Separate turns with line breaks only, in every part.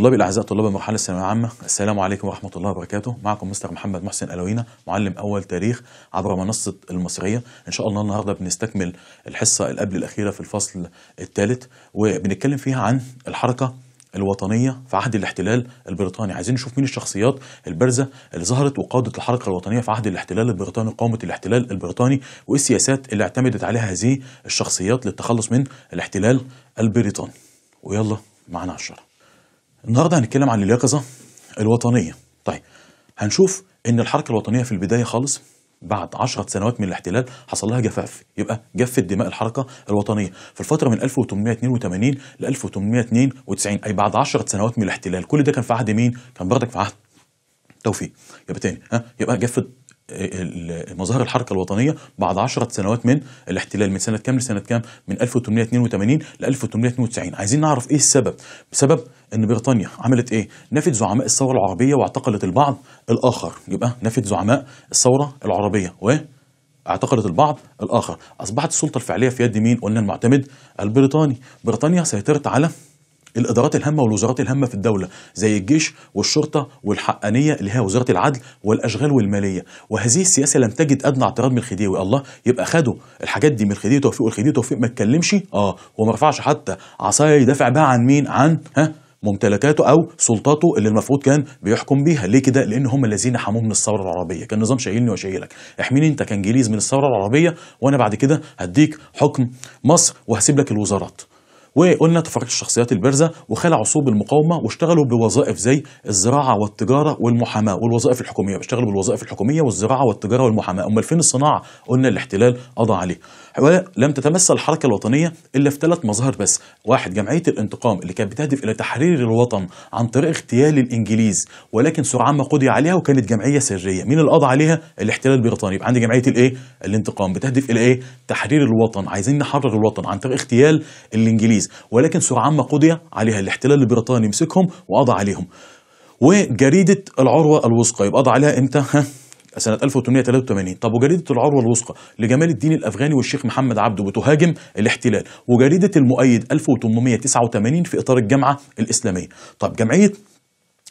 طلابي الاعزاء طلاب المرحله الثانويه العامه السلام عليكم ورحمه الله وبركاته معكم مستر محمد محسن الوينا معلم اول تاريخ عبر منصه المصريه ان شاء الله النهارده بنستكمل الحصه اللي قبل الاخيره في الفصل الثالث وبنتكلم فيها عن الحركه الوطنيه في عهد الاحتلال البريطاني عايزين نشوف مين الشخصيات البارزه اللي ظهرت وقادت الحركه الوطنيه في عهد الاحتلال البريطاني قامت الاحتلال البريطاني وايه السياسات اللي اعتمدت عليها هذه الشخصيات للتخلص من الاحتلال البريطاني ويلا معانا على الشرح النهارده هنتكلم عن اليقظه الوطنيه طيب هنشوف ان الحركه الوطنيه في البدايه خالص بعد 10 سنوات من الاحتلال حصل لها جفاف يبقى جفت دماء الحركه الوطنيه في الفتره من 1882 ل 1892 اي بعد 10 سنوات من الاحتلال كل ده كان في عهد مين كان بردك في عهد توفيق يبقى تاني ها يبقى جفت مظاهر الحركه الوطنيه بعد 10 سنوات من الاحتلال من سنه كام لسنه كام من 1882 ل 1892 عايزين نعرف ايه السبب بسبب ان بريطانيا عملت ايه نفت زعماء الثوره العربيه واعتقلت البعض الاخر يبقى نفت زعماء الثوره العربيه و اعتقلت البعض الاخر اصبحت السلطه الفعليه في يد مين قلنا المعتمد البريطاني بريطانيا سيطرت على الادارات الهامه والوزارات الهامه في الدوله زي الجيش والشرطه والحقانيه اللي هي وزاره العدل والاشغال والماليه وهذه السياسه لم تجد ادنى اعتراض من الخديوي الله يبقى خدوا الحاجات دي من الخديوي توفيق والخديوي توفيق ما اتكلمش اه وما رفعش حتى عصايه يدافع بها عن مين عن ها ممتلكاته او سلطاته اللي المفروض كان بيحكم بيها ليه كده لان هم الذين حموه من الثوره العربيه كان نظام شايلني وشايلك احميني انت كانجليز من الثوره العربيه وانا بعد كده هديك حكم مصر وهسيب لك الوزارات وقلنا تفرقت الشخصيات البارزه وخلع صوب المقاومه واشتغلوا بوظائف زي الزراعه والتجاره والمحاماه والوظائف الحكوميه بيشتغلوا بالوظائف الحكوميه والزراعه والتجاره والمحاماه امال فين الصناعه قلنا الاحتلال قضى عليه لم تتمثل الحركة الوطنية إلا في ثلاث مظاهر بس واحد جمعية الانتقام اللي كانت بتهدف إلى تحرير الوطن عن طريق اغتيال الإنجليز ولكن سرعان ما قضي عليها وكانت جمعية سرية مين اللي قضى عليها الاحتلال البريطاني يبقى عندي جمعية الإيه الانتقام بتهدف إلى إيه تحرير الوطن عايزين نحرر الوطن عن طريق اغتيال الإنجليز ولكن سرعان ما قضي عليها الاحتلال البريطاني مسكهم وقضى عليهم وجريدة العروة الوثقى يبقى قضى عليها إمتى سنه 1883 طب وجريده العروه الوثقى لجمال الدين الافغاني والشيخ محمد عبده بتهاجم الاحتلال وجريده المؤيد 1889 في اطار الجامعه الاسلاميه طب جمعيه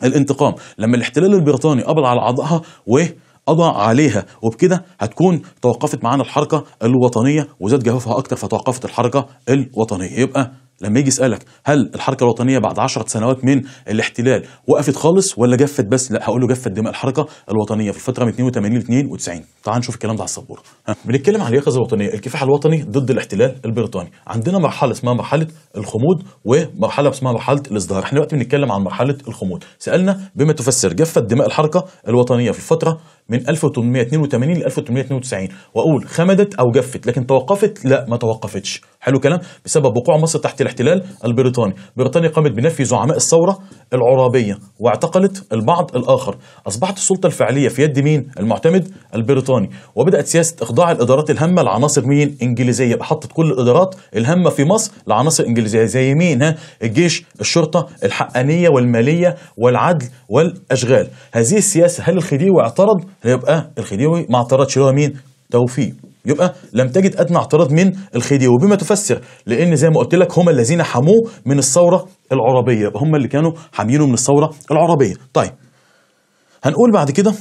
الانتقام لما الاحتلال البريطاني قبض على اعضائها و قضى عليها وبكده هتكون توقفت معانا الحركه الوطنيه وزاد جهوفها اكتر فتوقفت الحركه الوطنيه يبقى لما يجي يسالك هل الحركه الوطنيه بعد 10 سنوات من الاحتلال وقفت خالص ولا جفت بس لا هقول له جفت دماء الحركه الوطنيه في الفتره من 82 ل 92 تعال نشوف الكلام ده على السبوره بنتكلم عن اليقظه الوطنيه الكفاح الوطني ضد الاحتلال البريطاني عندنا مرحله اسمها مرحله الخمود ومرحله اسمها مرحله الازدهار احنا دلوقتي بنتكلم عن مرحله الخمود سالنا بما تفسر جفت دماء الحركه الوطنيه في الفتره من 1882 ل 1892 واقول خمدت او جفت لكن توقفت لا ما توقفتش حلو كلام بسبب وقوع مصر تحت الاحتلال البريطاني بريطانيا قامت بنفي زعماء الثوره العرابيه واعتقلت البعض الاخر اصبحت السلطه الفعليه في يد مين المعتمد البريطاني وبدات سياسه اخضاع الادارات الهامه لعناصر مين انجليزيه حطت كل الادارات الهامه في مصر لعناصر انجليزيه زي مين ها الجيش الشرطه الحقانيه والماليه والعدل والاشغال هذه السياسه هل الخديوي اعترض يبقى الخديوي ما اعترضش اللي هو مين توفيق يبقى لم تجد ادنى اعتراض من الخديوي بما تفسر لان زي ما قلت لك هم الذين حموه من الثوره العربيه هم اللي كانوا حامينه من الثوره العربيه طيب هنقول بعد كده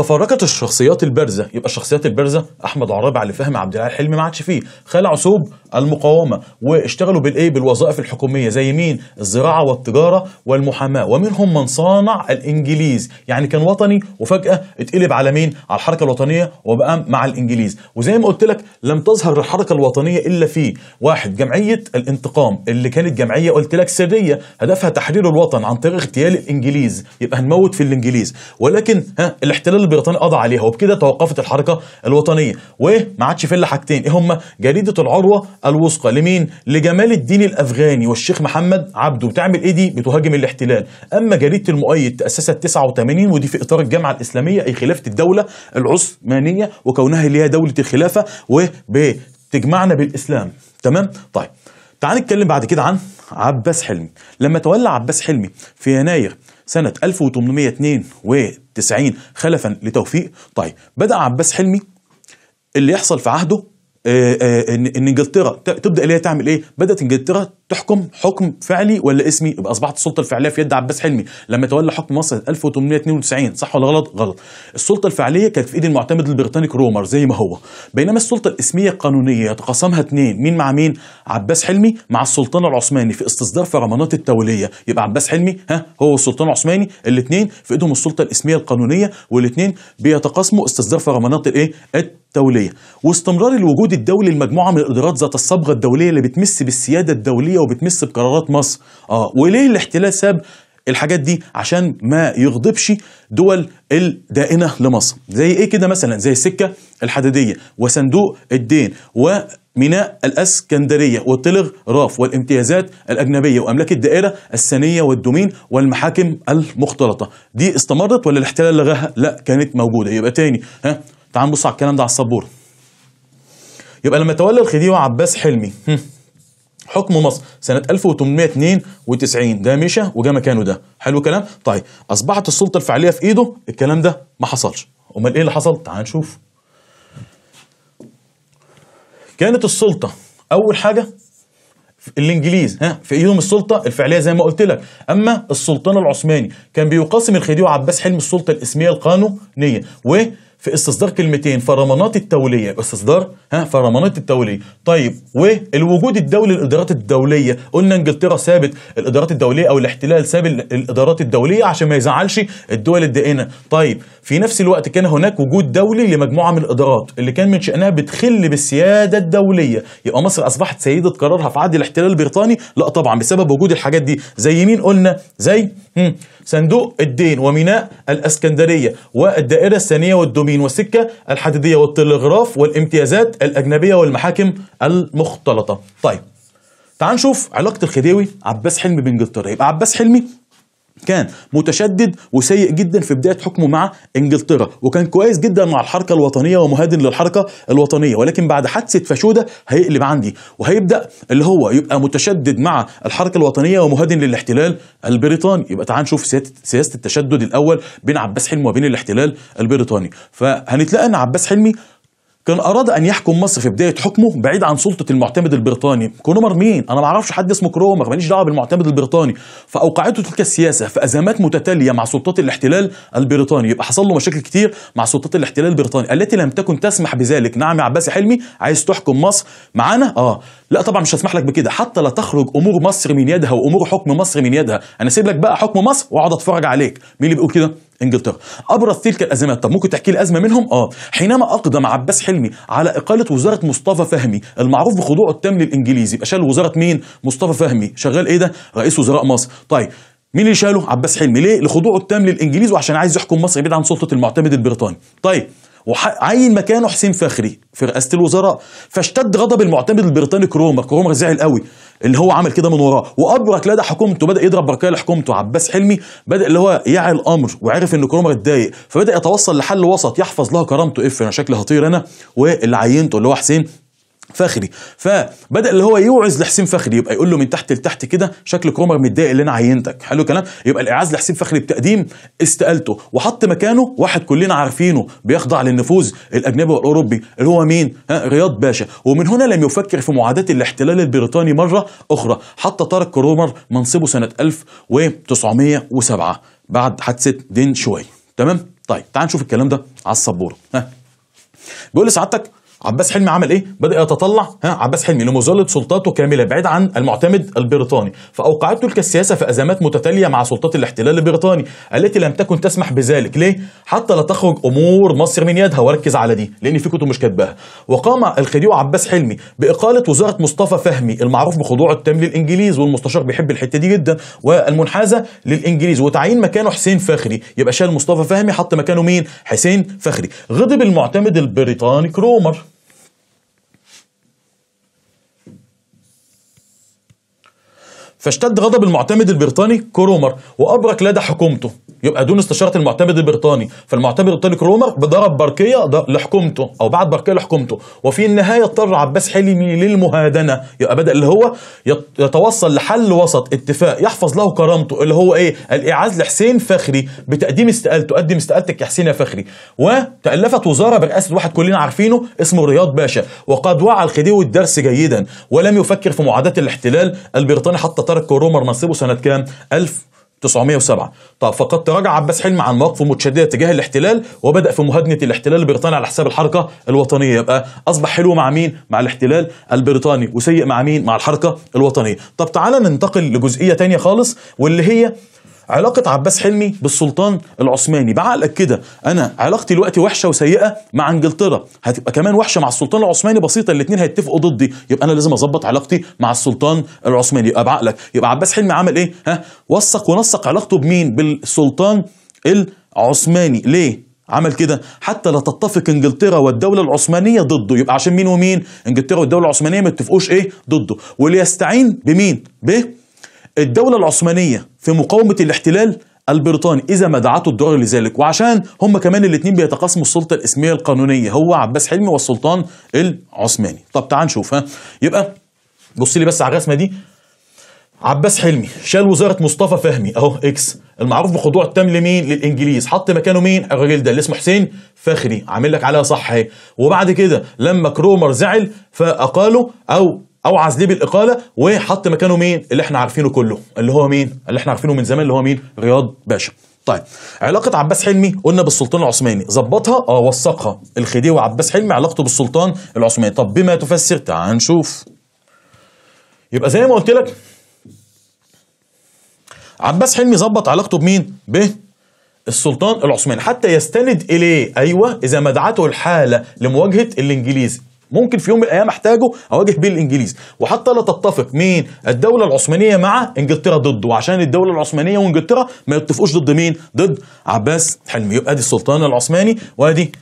تفرقت الشخصيات البارزه يبقى الشخصيات البارزه احمد عرابي علي فهم عبد العال حلمي ما عادش فيه خالع عصوب المقاومه واشتغلوا بالايه بالوظائف الحكوميه زي مين الزراعه والتجاره والمحاماه ومنهم من صانع الانجليز يعني كان وطني وفجاه اتقلب على مين على الحركه الوطنيه وبقى مع الانجليز وزي ما قلت لك لم تظهر الحركه الوطنيه الا في واحد جمعيه الانتقام اللي كانت جمعيه قلت لك سريه هدفها تحرير الوطن عن طريق اغتيال الانجليز يبقى هنموت في الانجليز ولكن ها الاحتلال البريطاني قضى عليها وبكده توقفت الحركه الوطنيه وما عادش في الا حاجتين ايه هما جريده العروه الوثقى لمين لجمال الدين الافغاني والشيخ محمد عبده بتعمل ايه دي بتهاجم الاحتلال اما جريده المؤيد تاسست 89 ودي في اطار الجامعه الاسلاميه اي خلافه الدوله العثمانيه وكونها اللي هي دوله الخلافه وبتجمعنا بالاسلام تمام طيب تعال نتكلم بعد كده عن عباس حلمي لما تولى عباس حلمي في يناير سنة 1892 خلفا لتوفيق طيب بدأ عباس حلمي اللي يحصل في عهده آه، آه، ان انجلترا تبدا اللي هي تعمل ايه؟ بدات انجلترا تحكم حكم فعلي ولا اسمي؟ يبقى اصبحت السلطه الفعليه في يد عباس حلمي لما تولى حكم مصر 1892 صح ولا غلط؟ غلط. السلطه الفعليه كانت في ايد المعتمد البريطاني كرومر زي ما هو، بينما السلطه الاسميه القانونيه يتقاسمها اثنين مين مع مين؟ عباس حلمي مع السلطان العثماني في استصدار فرمانات التوليه، يبقى عباس حلمي ها هو السلطان العثماني الاثنين في ايدهم السلطه الاسميه القانونيه والاثنين بيتقاسموا استصدار فرمانات الايه؟ دولية واستمرار الوجود الدولي لمجموعة من الإدارات ذات الصبغة الدولية اللي بتمس بالسيادة الدولية وبتمس بقرارات مصر آه وليه الاحتلال ساب الحاجات دي عشان ما يغضبش دول الدائنة لمصر زي ايه كده مثلا زي السكة الحديدية وصندوق الدين و ميناء الاسكندريه والتلغ راف والامتيازات الاجنبيه واملاك الدائره الثانيه والدومين والمحاكم المختلطه دي استمرت ولا الاحتلال لغاها لا كانت موجوده يبقى تاني ها تعال نبص على الكلام ده على السبوره يبقى لما تولى الخديوي عباس حلمي حكم مصر سنة 1892 ده مشى وجا مكانه ده حلو الكلام طيب أصبحت السلطة الفعلية في إيده الكلام ده ما حصلش أمال إيه اللي حصل تعال نشوف كانت السلطة أول حاجة الانجليز ها في ايدهم السلطه الفعليه زي ما قلت لك اما السلطان العثماني كان بيقاسم الخديوي عباس حلمي السلطه الاسميه القانونيه و في استصدار كلمتين فرمانات التوليه استصدار ها فرمانات التوليه طيب والوجود الدولي للادارات الدوليه قلنا انجلترا سابت الادارات الدوليه او الاحتلال ساب الادارات الدوليه عشان ما يزعلش الدول الدائنه طيب في نفس الوقت كان هناك وجود دولي لمجموعه من الادارات اللي كان من شانها بتخل بالسياده الدوليه يبقى مصر اصبحت سيده قرارها في عهد الاحتلال البريطاني لا طبعا بسبب وجود الحاجات دي زي مين قلنا زي هم صندوق الدين وميناء الاسكندريه والدائره الثانيه والدومين والسكه الحديديه والتلغراف والامتيازات الاجنبيه والمحاكم المختلطه. طيب تعال نشوف علاقه الخديوي عباس حلمي بانجلترا يبقى عباس حلمي كان متشدد وسيء جدا في بدايه حكمه مع انجلترا وكان كويس جدا مع الحركه الوطنيه ومهادن للحركه الوطنيه ولكن بعد حادثه فاشوده هيقلب عندي وهيبدا اللي هو يبقى متشدد مع الحركه الوطنيه ومهادن للاحتلال البريطاني يبقى تعال نشوف سياسه التشدد الاول بين عباس حلمي وبين الاحتلال البريطاني فهنتلاقى ان عباس حلمي كان اراد ان يحكم مصر في بدايه حكمه بعيد عن سلطه المعتمد البريطاني كرومر مين انا ما اعرفش حد اسمه كرومر ماليش دعوه بالمعتمد البريطاني فاوقعته تلك السياسه في ازمات متتاليه مع سلطات الاحتلال البريطاني يبقى حصل له مشاكل كتير مع سلطات الاحتلال البريطاني التي لم تكن تسمح بذلك نعم يا عباس حلمي عايز تحكم مصر معانا اه لا طبعا مش هسمح لك بكده حتى لا تخرج امور مصر من يدها وامور حكم مصر من يدها انا سيب لك بقى حكم مصر واقعد اتفرج عليك مين اللي بيقول كده انجلترا ابرز تلك الازمات طب ممكن تحكي لي ازمه منهم اه حينما اقدم عباس حلمي على اقاله وزاره مصطفى فهمي المعروف بخضوعه التام للانجليزي يبقى شال وزاره مين مصطفى فهمي شغال ايه ده رئيس وزراء مصر طيب مين اللي شاله عباس حلمي ليه لخضوعه التام للانجليز وعشان عايز يحكم مصر بعيد عن سلطه المعتمد البريطاني طيب وعين مكانه حسين فخري في رئاسه الوزراء فاشتد غضب المعتمد البريطاني كرومر كرومر زعل قوي اللي هو عمل كده من وراه وابرك لدى حكومته بدا يضرب بركايه لحكومته عباس حلمي بدا اللي هو يعي الامر وعرف ان كرومر اتضايق فبدا يتوصل لحل وسط يحفظ لها كرامته اف انا شكلي هطير انا واللي عينته اللي هو حسين فخري فبدا اللي هو يوعز لحسين فخري يبقى يقول له من تحت لتحت كده شكل كرومر متضايق اللي انا عينتك حلو الكلام يبقى الاعاز لحسين فخري بتقديم استقالته وحط مكانه واحد كلنا عارفينه بيخضع للنفوذ الاجنبي والاوروبي اللي هو مين ها رياض باشا ومن هنا لم يفكر في معاداه الاحتلال البريطاني مره اخرى حتى ترك كرومر منصبه سنه 1907 بعد حادثه دين شوي تمام طيب تعال نشوف الكلام ده على السبوره ها بيقول لسعادتك عباس حلمي عمل ايه بدا يتطلع ها عباس حلمي لمظلة سلطاته كامله بعيد عن المعتمد البريطاني فاوقعته تلك السياسه في ازمات متتاليه مع سلطات الاحتلال البريطاني التي لم تكن تسمح بذلك ليه حتى لا تخرج امور مصر من يدها وركز على دي لان في كتب مش كاتباها وقام الخديوي عباس حلمي باقاله وزاره مصطفى فهمي المعروف بخضوعه التام للانجليز والمستشار بيحب الحته دي جدا والمنحازه للانجليز وتعيين مكانه حسين فخري يبقى شال مصطفى فهمي حط مكانه مين حسين فخري غضب المعتمد البريطاني كرومر فاشتد غضب المعتمد البريطاني كرومر وابرك لدى حكومته يبقى دون استشاره المعتمد البريطاني فالمعتمد البريطاني كرومر ضرب برقيه لحكومته او بعت برقيه لحكومته وفي النهايه اضطر عباس حلمي للمهادنه يبقى بدا اللي هو يتوصل لحل وسط اتفاق يحفظ له كرامته اللي هو ايه الاعاز لحسين فخري بتقديم استقالته قدم استقالتك يا حسين يا فخري وتالفت وزاره برئاسه واحد كلنا عارفينه اسمه رياض باشا وقد وعى الخديوي الدرس جيدا ولم يفكر في معاداه الاحتلال البريطاني حتى ترك كرومر منصبه سنة كام؟ 1907 طب فقد تراجع عباس حلمي عن مواقفه المتشدده تجاه الاحتلال وبدا في مهدنه الاحتلال البريطاني على حساب الحركه الوطنيه يبقى اصبح حلو مع مين مع الاحتلال البريطاني وسيء مع مين مع الحركه الوطنيه طب تعالى ننتقل لجزئيه تانية خالص واللي هي علاقة عباس حلمي بالسلطان العثماني بعقلك كده أنا علاقتي دلوقتي وحشة وسيئة مع إنجلترا هتبقى كمان وحشة مع السلطان العثماني بسيطة الاتنين هيتفقوا ضدي يبقى أنا لازم أظبط علاقتي مع السلطان العثماني يبقى بعقلك يبقى عباس حلمي عمل إيه؟ ها وثق ونسق علاقته بمين؟ بالسلطان العثماني ليه؟ عمل كده حتى لا تتفق انجلترا والدوله العثمانيه ضده يبقى عشان مين ومين انجلترا والدوله العثمانيه ما اتفقوش ايه ضده وليستعين بمين به الدوله العثمانيه في مقاومة الاحتلال البريطاني اذا ما دعته الدول لذلك وعشان هم كمان الاثنين بيتقاسموا السلطه الاسميه القانونيه هو عباس حلمي والسلطان العثماني طب تعال نشوف ها يبقى بص لي بس على الرسمه دي عباس حلمي شال وزاره مصطفى فهمي اهو اكس المعروف بخضوع التام لمين للانجليز حط مكانه مين الراجل ده اللي اسمه حسين فخري عامل لك عليها صح اهي وبعد كده لما كرومر زعل فاقاله او اوعز ليه بالاقاله وحط مكانه مين اللي احنا عارفينه كله اللي هو مين اللي احنا عارفينه من زمان اللي هو مين رياض باشا طيب علاقة عباس حلمي قلنا بالسلطان العثماني ظبطها اه وثقها الخديوي وعباس حلمي علاقته بالسلطان العثماني طب بما تفسر تعال نشوف يبقى زي ما قلت لك عباس حلمي ظبط علاقته بمين ب السلطان العثماني حتى يستند اليه ايوه اذا ما دعته الحاله لمواجهه الانجليز ممكن في يوم من الايام احتاجه اواجه بيه الانجليز وحتى لا تتفق مين الدوله العثمانيه مع انجلترا ضده وعشان الدوله العثمانيه وانجلترا ما يتفقوش ضد مين ضد عباس حلمي يبقى ادي السلطان العثماني وادي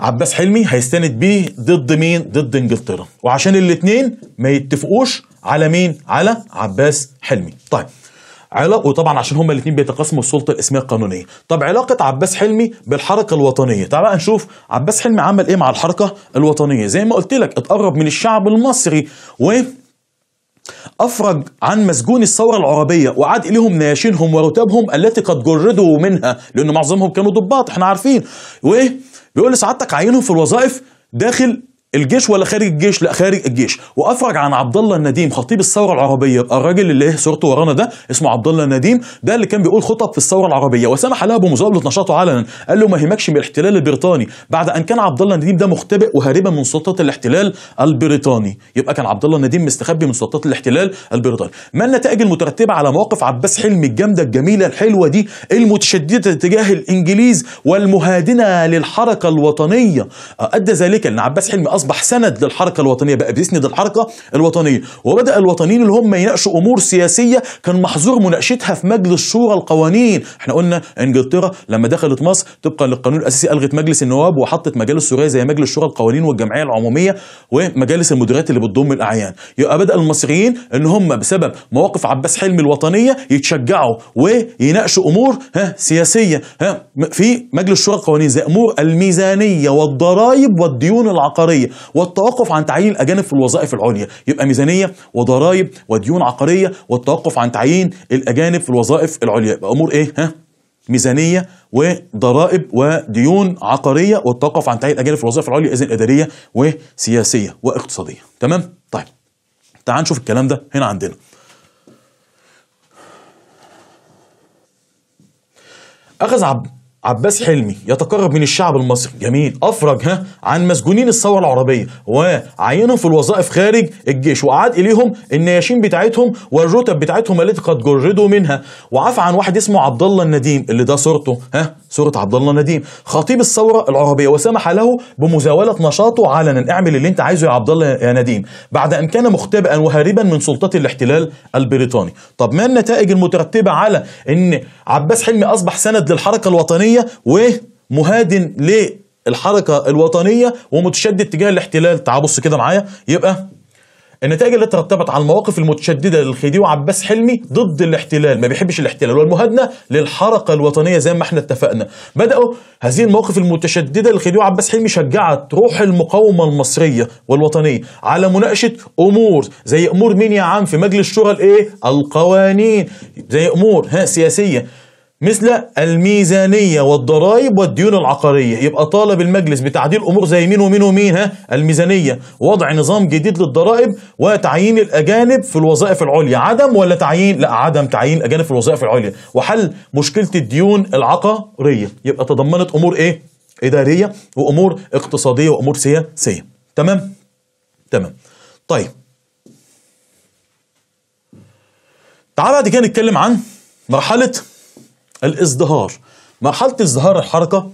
عباس حلمي هيستند بيه ضد مين ضد انجلترا وعشان الاثنين ما يتفقوش على مين على عباس حلمي طيب علاقه طبعا عشان هما الاثنين بيتقاسموا السلطه الاسميه القانونيه طب علاقه عباس حلمي بالحركه الوطنيه تعال بقى نشوف عباس حلمي عمل ايه مع الحركه الوطنيه زي ما قلت لك اتقرب من الشعب المصري و أفرج عن مسجون الثورة العربية وعاد إليهم نياشينهم ورتابهم التي قد جردوا منها لأن معظمهم كانوا ضباط احنا عارفين وإيه بيقول لسعادتك عينهم في الوظائف داخل الجيش ولا خارج الجيش لا خارج الجيش وافرج عن عبد الله النديم خطيب الثوره العربيه الراجل اللي ايه صورته ورانا ده اسمه عبد الله النديم ده اللي كان بيقول خطب في الثوره العربيه وسمح له بمزاوله نشاطه علنا قال له ما يهمكش من الاحتلال البريطاني بعد ان كان عبد الله النديم ده مختبئ وهاربا من سلطات الاحتلال البريطاني يبقى كان عبد الله النديم مستخبي من سلطات الاحتلال البريطاني ما النتائج المترتبه على مواقف عباس حلمي الجامده الجميله الحلوه دي المتشدده تجاه الانجليز والمهادنه للحركه الوطنيه ادى ذلك ان عباس حلمي اصبح سند للحركه الوطنيه بقى بيسند الحركه الوطنيه وبدا الوطنيين اللي هم يناقشوا امور سياسيه كان محظور مناقشتها في مجلس شورى القوانين احنا قلنا انجلترا لما دخلت مصر طبقا للقانون الاساسي الغت مجلس النواب وحطت مجالس سوريه زي مجلس شورى القوانين والجمعيه العموميه ومجالس المديريات اللي بتضم الاعيان يبقى بدا المصريين ان هم بسبب مواقف عباس حلمي الوطنيه يتشجعوا ويناقشوا امور ها سياسيه ها في مجلس شورى القوانين زي امور الميزانيه والضرائب والديون العقاريه والتوقف عن تعيين الاجانب في الوظائف العليا يبقى ميزانيه وضرائب وديون عقاريه والتوقف عن تعيين الاجانب في الوظائف العليا يبقى امور ايه ها ميزانيه وضرائب وديون عقاريه والتوقف عن تعيين الاجانب في الوظائف العليا اذن اداريه وسياسيه واقتصاديه تمام طيب تعال نشوف الكلام ده هنا عندنا اخذ عبد عباس حلمي يتقرب من الشعب المصري جميل افرج ها عن مسجونين الثوره العربيه وعينهم في الوظائف خارج الجيش واعاد اليهم النياشين بتاعتهم والرتب بتاعتهم التي قد جردوا منها وعفى عن واحد اسمه عبد الله النديم اللي ده صورته ها سورة عبد الله نديم خطيب الثورة العربية وسمح له بمزاولة نشاطه علنا اعمل اللي انت عايزه يا عبد الله يا نديم بعد ان كان مختبئا وهاربا من سلطات الاحتلال البريطاني طب ما النتائج المترتبة على ان عباس حلمي اصبح سند للحركة الوطنية ومهادن للحركة الوطنية ومتشدد تجاه الاحتلال تعال بص كده معايا يبقى النتائج اللي ترتبت على المواقف المتشدده للخديوي وعباس حلمي ضد الاحتلال ما بيحبش الاحتلال والمهادنه للحركه الوطنيه زي ما احنا اتفقنا بداوا هذه المواقف المتشدده للخديوي وعباس حلمي شجعت روح المقاومه المصريه والوطنيه على مناقشه امور زي امور مين يا عم في مجلس الشورى الايه القوانين زي امور ها سياسيه مثل الميزانية والضرائب والديون العقارية يبقى طالب المجلس بتعديل أمور زي مين ومين ومين ها الميزانية وضع نظام جديد للضرائب وتعيين الأجانب في الوظائف العليا عدم ولا تعيين لا عدم تعيين الأجانب في الوظائف العليا وحل مشكلة الديون العقارية يبقى تضمنت أمور إيه إدارية وأمور اقتصادية وأمور سياسية تمام تمام طيب تعال بعد كده نتكلم عن مرحلة الازدهار مرحله ازدهار الحركه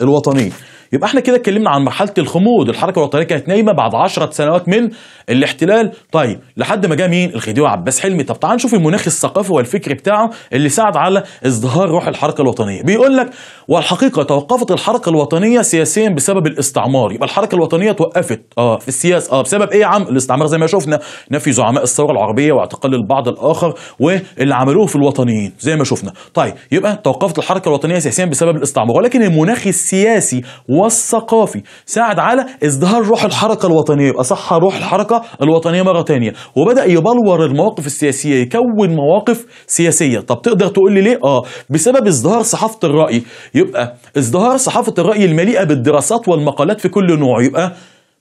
الوطنيه يبقى احنا كده اتكلمنا عن مرحله الخمود الحركه الوطنيه كانت نايمه بعد 10 سنوات من الاحتلال طيب لحد ما جه مين الخديوي عباس حلمي طب تعال نشوف المناخ الثقافي والفكري بتاعه اللي ساعد على ازدهار روح الحركه الوطنيه بيقول لك والحقيقه توقفت الحركه الوطنيه سياسيا بسبب الاستعمار يبقى الحركه الوطنيه توقفت اه في السياسه اه بسبب ايه يا عم الاستعمار زي ما شفنا نفي زعماء الثوره العربيه واعتقال البعض الاخر واللي عملوه في الوطنيين زي ما شفنا طيب يبقى توقفت الحركه الوطنيه سياسيا بسبب الاستعمار ولكن المناخ السياسي والثقافي ساعد على ازدهار روح الحركه الوطنيه يبقى صح روح الحركه الوطنيه مره تانية وبدا يبلور المواقف السياسيه يكون مواقف سياسيه طب تقدر تقول لي ليه اه بسبب ازدهار صحافه الراي يبقى ازدهار صحافه الراي المليئه بالدراسات والمقالات في كل نوع يبقى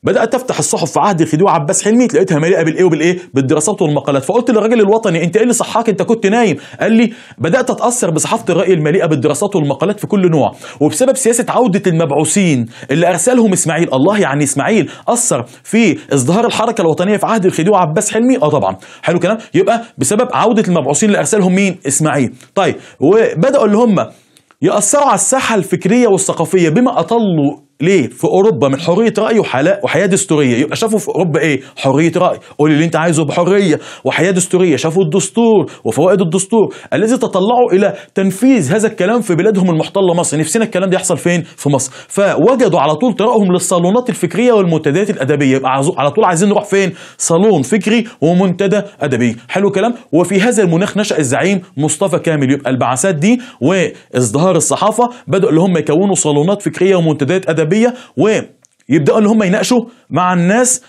بدات افتح الصحف في عهد الخديوي عباس حلمي لقيتها مليئه بالايه وبالايه بالدراسات والمقالات فقلت للراجل الوطني انت ايه اللي صحاك انت كنت نايم قال لي بدات اتاثر بصحافه الراي المليئه بالدراسات والمقالات في كل نوع وبسبب سياسه عوده المبعوثين اللي ارسلهم اسماعيل الله يعني اسماعيل اثر في ازدهار الحركه الوطنيه في عهد الخديوي عباس حلمي اه طبعا حلو كلام يبقى بسبب عوده المبعوثين اللي ارسلهم مين اسماعيل طيب وبداوا اللي هم ياثروا على الساحه الفكريه والثقافيه بما اطلوا ليه في اوروبا من حريه راي وحياه دستوريه يبقى شافوا في اوروبا ايه حريه راي قول اللي انت عايزه بحريه وحياه دستوريه شافوا الدستور وفوائد الدستور الذي تطلعوا الى تنفيذ هذا الكلام في بلادهم المحتله مصر نفسنا الكلام ده يحصل فين في مصر فوجدوا على طول طريقهم للصالونات الفكريه والمنتديات الادبيه يبقى على طول عايزين نروح فين صالون فكري ومنتدى ادبي حلو كلام وفي هذا المناخ نشا الزعيم مصطفى كامل يبقى البعثات دي وازدهار الصحافه بدأوا اللي هم يكونوا صالونات فكريه ومنتديات ادبيه القلبيه ويبداوا ان هم يناقشوا مع الناس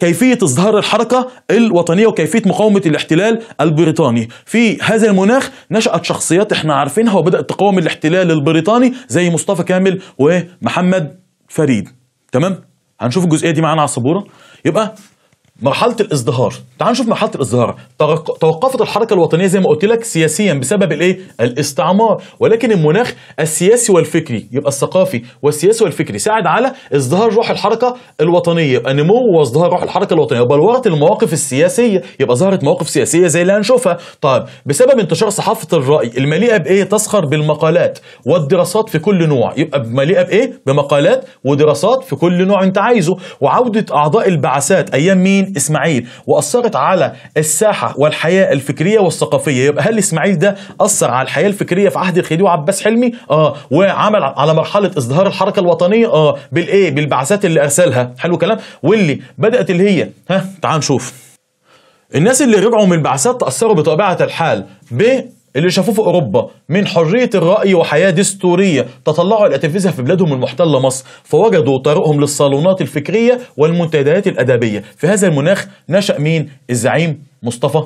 كيفية اظهار الحركة الوطنية وكيفية مقاومة الاحتلال البريطاني في هذا المناخ نشأت شخصيات احنا عارفينها وبدأت تقاوم الاحتلال البريطاني زي مصطفى كامل ومحمد فريد تمام هنشوف الجزئية دي معانا على الصبوره يبقى مرحله الازدهار تعال نشوف مرحله الازدهار توقفت الحركه الوطنيه زي ما قلت لك سياسيا بسبب الايه الاستعمار ولكن المناخ السياسي والفكري يبقى الثقافي والسياسي والفكري ساعد على ازدهار روح الحركه الوطنيه يبقى نمو وازدهار روح الحركه الوطنيه يبقى المواقف السياسيه يبقى ظهرت مواقف سياسيه زي اللي هنشوفها طيب بسبب انتشار صحافه الراي المليئه بايه تسخر بالمقالات والدراسات في كل نوع يبقى مليئه بايه بمقالات ودراسات في كل نوع انت عايزه وعوده اعضاء البعثات ايام مين إسماعيل وأثرت على الساحة والحياة الفكرية والثقافية يبقى هل إسماعيل ده أثر على الحياة الفكرية في عهد الخديوي عباس حلمي آه وعمل على مرحلة إزدهار الحركة الوطنية آه بالإيه بالبعثات اللي أرسلها حلو كلام واللي بدأت اللي هي ها تعال نشوف الناس اللي رجعوا من البعثات تأثروا بطبيعة الحال ب اللي شافوه في اوروبا من حريه الراي وحياه دستوريه تطلعوا الى تنفيذها في بلادهم المحتله مصر فوجدوا طريقهم للصالونات الفكريه والمنتديات الادبيه في هذا المناخ نشا مين الزعيم مصطفى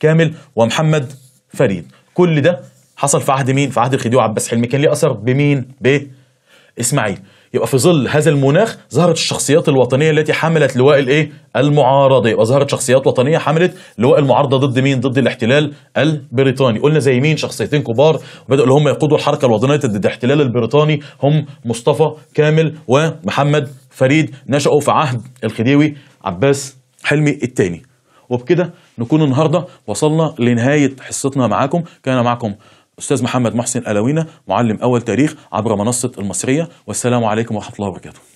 كامل ومحمد فريد كل ده حصل في عهد مين في عهد الخديوي عباس حلمي كان ليه اثر بمين باسماعيل يبقى في ظل هذا المناخ ظهرت الشخصيات الوطنيه التي حملت لواء الايه المعارضه يبقى ظهرت شخصيات وطنيه حملت لواء المعارضه ضد مين ضد الاحتلال البريطاني قلنا زي مين شخصيتين كبار بداوا اللي هم يقودوا الحركه الوطنيه ضد الاحتلال البريطاني هم مصطفى كامل ومحمد فريد نشأوا في عهد الخديوي عباس حلمي الثاني وبكده نكون النهارده وصلنا لنهايه حصتنا معاكم كان معكم أستاذ محمد محسن ألاوينا معلم أول تاريخ عبر منصة المصرية والسلام عليكم ورحمة الله وبركاته